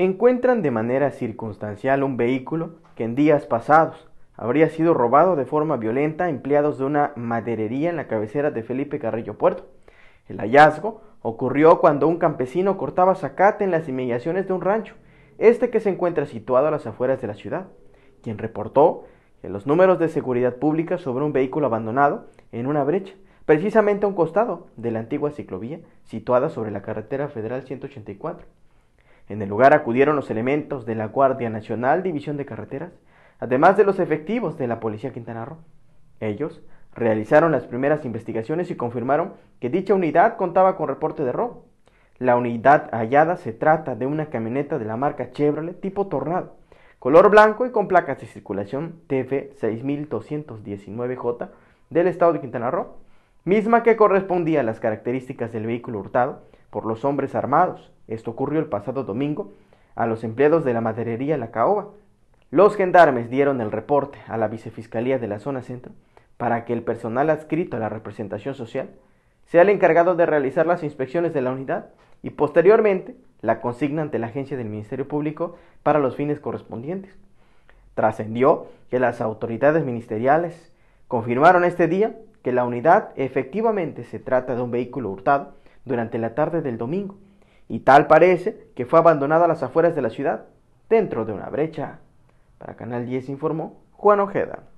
encuentran de manera circunstancial un vehículo que en días pasados habría sido robado de forma violenta a empleados de una maderería en la cabecera de Felipe Carrillo Puerto. El hallazgo ocurrió cuando un campesino cortaba zacate en las inmediaciones de un rancho, este que se encuentra situado a las afueras de la ciudad, quien reportó que los números de seguridad pública sobre un vehículo abandonado en una brecha, precisamente a un costado de la antigua ciclovía situada sobre la carretera federal 184. En el lugar acudieron los elementos de la Guardia Nacional División de Carreteras, además de los efectivos de la Policía Quintana Roo. Ellos realizaron las primeras investigaciones y confirmaron que dicha unidad contaba con reporte de robo. La unidad hallada se trata de una camioneta de la marca Chevrolet tipo Tornado, color blanco y con placas de circulación TF 6219J del estado de Quintana Roo, misma que correspondía a las características del vehículo hurtado por los hombres armados. Esto ocurrió el pasado domingo a los empleados de la maderería La Caoba. Los gendarmes dieron el reporte a la vicefiscalía de la zona centro para que el personal adscrito a la representación social sea el encargado de realizar las inspecciones de la unidad y posteriormente la consigna ante la agencia del Ministerio Público para los fines correspondientes. Trascendió que las autoridades ministeriales confirmaron este día que la unidad efectivamente se trata de un vehículo hurtado durante la tarde del domingo, y tal parece que fue abandonada a las afueras de la ciudad, dentro de una brecha. Para Canal 10 informó Juan Ojeda.